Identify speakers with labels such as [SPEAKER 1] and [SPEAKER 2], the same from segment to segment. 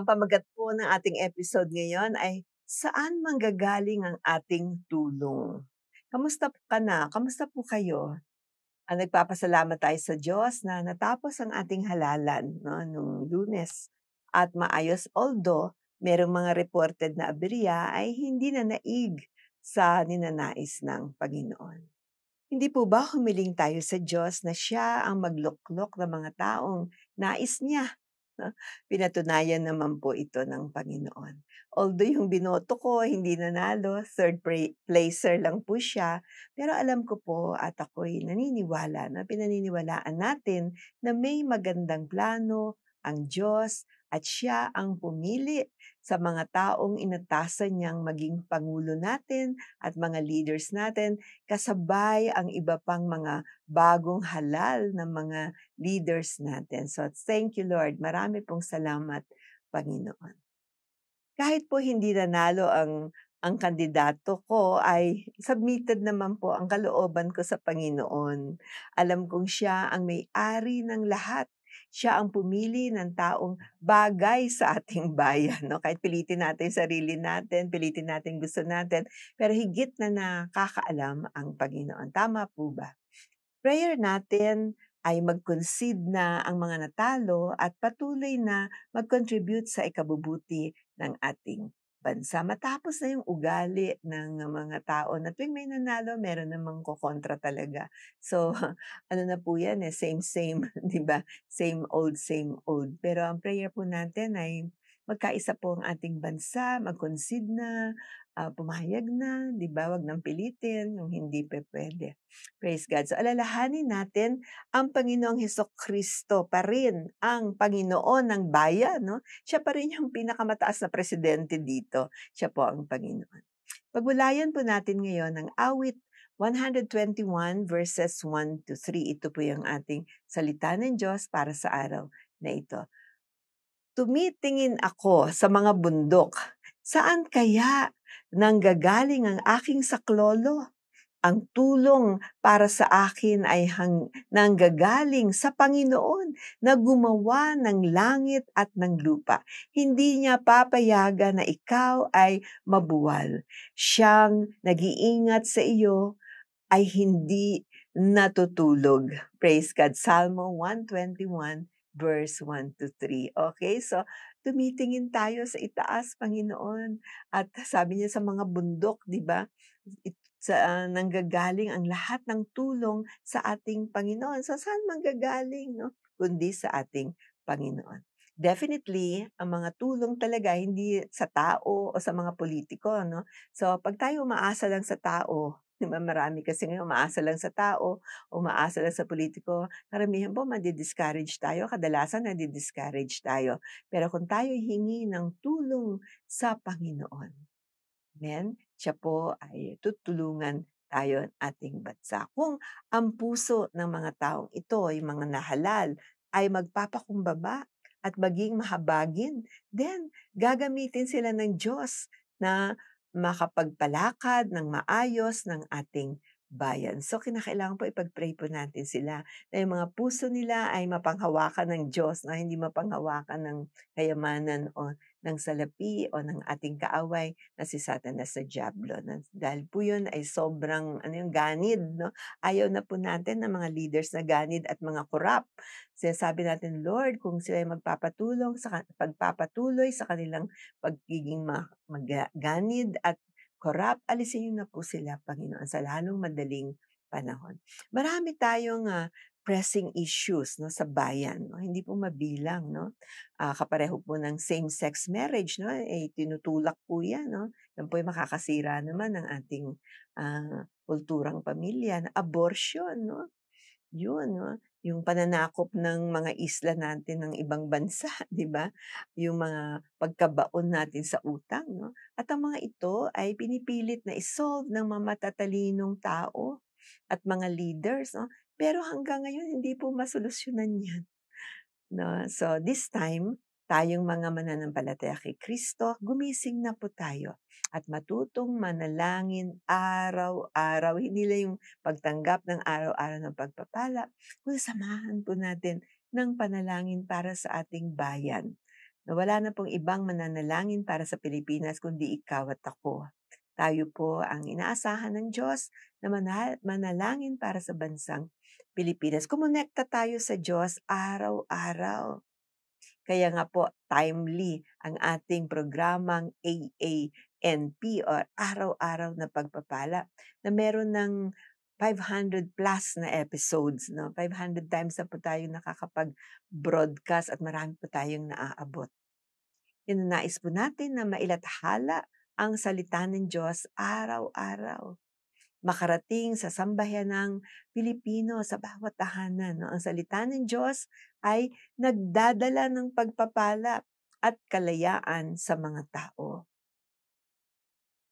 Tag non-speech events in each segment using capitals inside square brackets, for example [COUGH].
[SPEAKER 1] Ang pamagat po ng ating episode ngayon ay saan manggagaling ang ating tulong? Kamusta po ka na? Kamusta po kayo? Ang ah, nagpapasalamat tayo sa Diyos na natapos ang ating halalan no, nung lunes at maayos although merong mga reported na aberya ay hindi na naig sa ninanais ng Panginoon. Hindi po ba humiling tayo sa Diyos na siya ang magluklok ng mga taong nais niya No? [LAUGHS] Pinatunayan naman po ito ng Panginoon. Although yung binoto ko, hindi nanalo, third placer lang po siya, pero alam ko po at ako'y naniniwala na pinaniniwalaan natin na may magandang plano ang Diyos at siya ang pumili sa mga taong inatasan niyang maging pangulo natin at mga leaders natin, kasabay ang iba pang mga bagong halal ng mga leaders natin. So thank you Lord. Marami pong salamat Panginoon. Kahit po hindi nanalo ang ang kandidato ko ay submitted naman po ang kalooban ko sa Panginoon. Alam kong siya ang may-ari ng lahat siya ang pumili ng taong bagay sa ating [LAUGHS] bayan. No? Kahit pilitin natin sarili natin, pilitin natin gusto natin, pero higit na nakakaalam ang Panginoon. Tama po ba? Prayer natin ay mag-concede na ang mga natalo at patuloy na mag-contribute sa ikabubuti ng ating bansa. Matapos na yung ugali ng mga tao na tuwing may nanalo, meron namang kokontra talaga. So, [LAUGHS] ano na po yan eh, same-same, [LAUGHS] di ba? Same old, same old. Pero ang prayer po natin ay magkaisa po ang ating bansa, mag-concede na, uh, pumayag na, di ba? Huwag nang pilitin, yung hindi pa pwede. Praise God. So alalahanin natin, ang Panginoong Heso Kristo pa rin ang Panginoon ng bayan. No? Siya pa rin yung pinakamataas na presidente dito. Siya po ang Panginoon. Pagbulayan po natin ngayon ang awit 121 verses 1 to 3. Ito po yung ating salita ng Diyos para sa araw na ito tumitingin ako sa mga bundok. Saan kaya nanggagaling ang aking saklolo? Ang tulong para sa akin ay hang, nanggagaling sa Panginoon na gumawa ng langit at ng lupa. Hindi niya papayagan na ikaw ay mabuwal. Siyang nag-iingat sa iyo ay hindi natutulog. Praise God. Salmo 121 verse 1 to 3. Okay, so tumitingin tayo sa itaas, Panginoon. At sabi niya sa mga bundok, di ba? sa uh, nanggagaling ang lahat ng tulong sa ating Panginoon. So saan manggagaling, no? Kundi sa ating Panginoon. Definitely, ang mga tulong talaga hindi sa tao o sa mga politiko, no? So pag tayo umaasa lang sa tao, Di ba? Marami kasi ngayon umaasa lang sa tao, umaasa lang sa politiko. Karamihan po, madi-discourage tayo. Kadalasan, nadi-discourage tayo. Pero kung tayo hingi ng tulong sa Panginoon, Amen? Siya po ay tutulungan tayo ating bansa. Kung ang puso ng mga taong ito, yung mga nahalal, ay magpapakumbaba at maging mahabagin, then gagamitin sila ng Diyos na makapagpalakad ng maayos ng ating bayan. So, kinakailangan po ipag-pray po natin sila na yung mga puso nila ay mapanghawakan ng Diyos, na hindi mapanghawakan ng kayamanan o ng salapi o ng ating kaaway na si Satanas sa Diablo. Dahil po yun ay sobrang ano yung ganid. No? Ayaw na po natin ng mga leaders na ganid at mga corrupt. Kaya sabi natin, Lord, kung sila ay magpapatulong sa, pagpapatuloy sa kanilang pagiging magganid at corrupt, alisin niyo na po sila, Panginoon, sa lalong madaling panahon. Marami tayong uh, pressing issues no sa bayan no hindi po mabilang no uh, kapareho po ng same-sex marriage no eh tinutulak po yan no yan po ay makakasira naman ng ating uh, kulturang pamilya na abortion no yun no yung pananakop ng mga isla natin ng ibang bansa, [LAUGHS] di ba? Yung mga pagkabaon natin sa utang, no? At ang mga ito ay pinipilit na isolve ng mga matatalinong tao at mga leaders, no? Pero hanggang ngayon, hindi po masolusyonan yan. [LAUGHS] No? So, this time, tayong mga mananampalataya kay Kristo, gumising na po tayo at matutong manalangin araw-araw. Hindi lang yung pagtanggap ng araw-araw ng pagpapala, kung samahan po natin ng panalangin para sa ating bayan na wala na pong ibang mananalangin para sa Pilipinas kundi ikaw at ako. Tayo po ang inaasahan ng Diyos na manalangin para sa bansang Pilipinas. Kumonekta tayo sa Diyos araw-araw. Kaya nga po, timely ang ating programang AANP or Araw-Araw na Pagpapala na meron ng 500 plus na episodes, no? 500 times na po tayo nakakapag-broadcast at marami po tayong naaabot. Yan na nais po natin na mailathala ang salita ng Diyos araw-araw makarating sa sambahayan ng Pilipino sa bawat tahanan. No? Ang salita ng Diyos ay nagdadala ng pagpapala at kalayaan sa mga tao.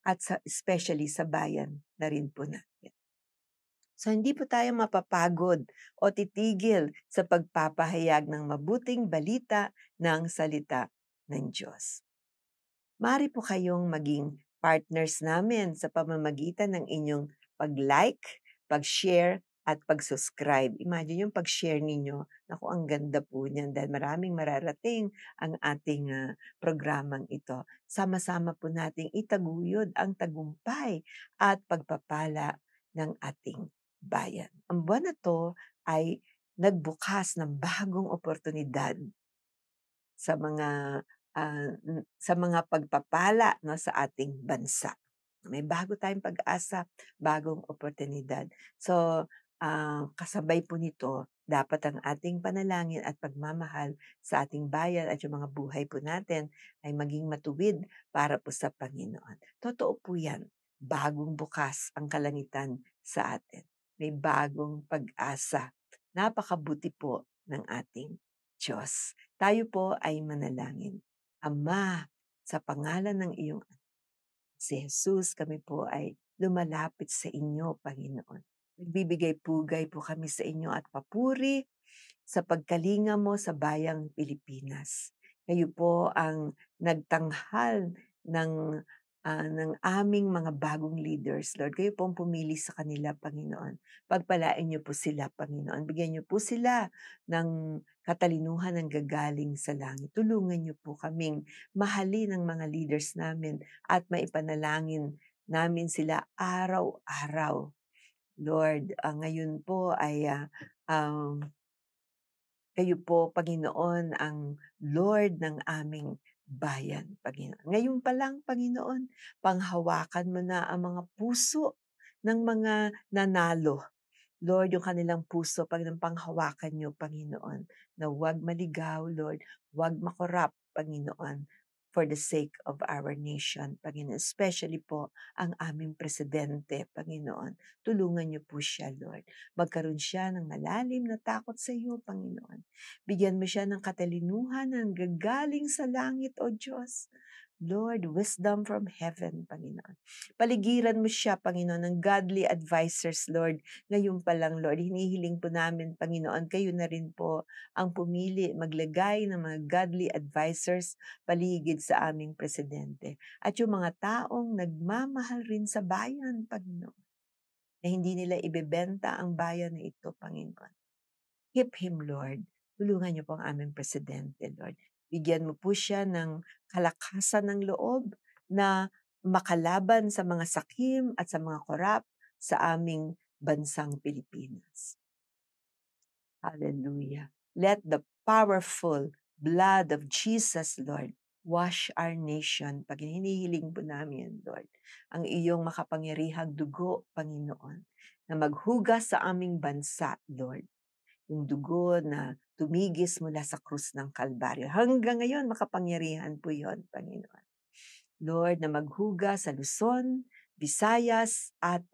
[SPEAKER 1] At sa, especially sa bayan na rin po natin. So hindi po tayo mapapagod o titigil sa pagpapahayag ng mabuting balita ng salita ng Diyos. Mari po kayong maging partners namin sa pamamagitan ng inyong pag-like, pag-share, at pag-subscribe. Imagine yung pag-share ninyo. Naku, ang ganda po niyan dahil maraming mararating ang ating uh, programang ito. Sama-sama po nating itaguyod ang tagumpay at pagpapala ng ating bayan. Ang buwan na to ay nagbukas ng bagong oportunidad sa mga uh, sa mga pagpapala no sa ating bansa. May bago tayong pag-asa, bagong oportunidad. So, uh, kasabay po nito, dapat ang ating panalangin at pagmamahal sa ating bayan at yung mga buhay po natin ay maging matuwid para po sa Panginoon. Totoo po yan, bagong bukas ang kalangitan sa atin. May bagong pag-asa. Napakabuti po ng ating Diyos. Tayo po ay manalangin. Ama, sa pangalan ng iyong si Jesus, kami po ay lumalapit sa inyo, Panginoon. Nagbibigay pugay po kami sa inyo at papuri sa pagkalinga mo sa bayang Pilipinas. Kayo po ang nagtanghal ng Ah, ng aming mga bagong leaders, Lord. Kayo pong pumili sa kanila, Panginoon. Pagpalain niyo po sila, Panginoon. Bigyan niyo po sila ng katalinuhan ng gagaling sa langit. Tulungan niyo po kaming mahalin ng mga leaders namin at maipanalangin namin sila araw-araw. Lord, uh, ngayon po ay uh, um, kayo po, Panginoon, ang Lord ng aming bayan, Panginoon. Ngayon pa lang, Panginoon, panghawakan mo na ang mga puso ng mga nanalo. Lord, yung kanilang puso, pag nang panghawakan nyo, Panginoon, na huwag maligaw, Lord, huwag makorap, Panginoon, for the sake of our nation, Panginoon. Especially po ang aming presidente, Panginoon. Tulungan niyo po siya, Lord. Magkaroon siya ng malalim na takot sa iyo, Panginoon. Bigyan mo siya ng katalinuhan ng gagaling sa langit, O Diyos. Lord, wisdom from heaven, Panginoon. Paligiran mo siya, Panginoon, ng godly advisors, Lord. Ngayon pa lang, Lord, hinihiling po namin, Panginoon, kayo na rin po ang pumili, maglagay ng mga godly advisors paligid sa aming presidente. At yung mga taong nagmamahal rin sa bayan, Panginoon, na hindi nila ibebenta ang bayan na ito, Panginoon. Keep him, Lord. Tulungan niyo po ang aming presidente, Lord. Bigyan mo po siya ng kalakasan ng loob na makalaban sa mga sakim at sa mga korap sa aming bansang Pilipinas. Hallelujah. Let the powerful blood of Jesus, Lord, wash our nation. Pag hinihiling po namin, Lord, ang iyong makapangyarihang dugo, Panginoon, na maghugas sa aming bansa, Lord yung dugo na tumigis mula sa krus ng Kalbaryo. Hanggang ngayon, makapangyarihan po yon, Panginoon. Lord, na maghuga sa Luzon, Visayas, at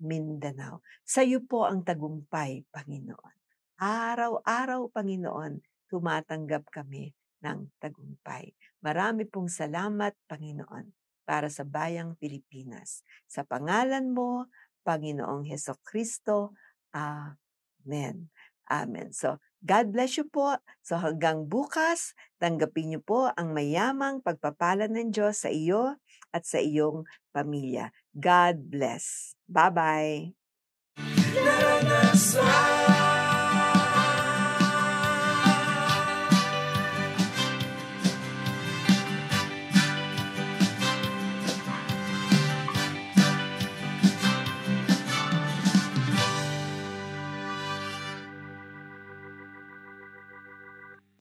[SPEAKER 1] Mindanao. Sa iyo po ang tagumpay, Panginoon. Araw-araw, Panginoon, tumatanggap kami ng tagumpay. Marami pong salamat, Panginoon, para sa bayang Pilipinas. Sa pangalan mo, Panginoong Heso Kristo, Amen. Amen. So, God bless you po. So hanggang bukas, tanggapin niyo po ang mayamang pagpapala ng Diyos sa iyo at sa iyong pamilya. God bless. Bye-bye.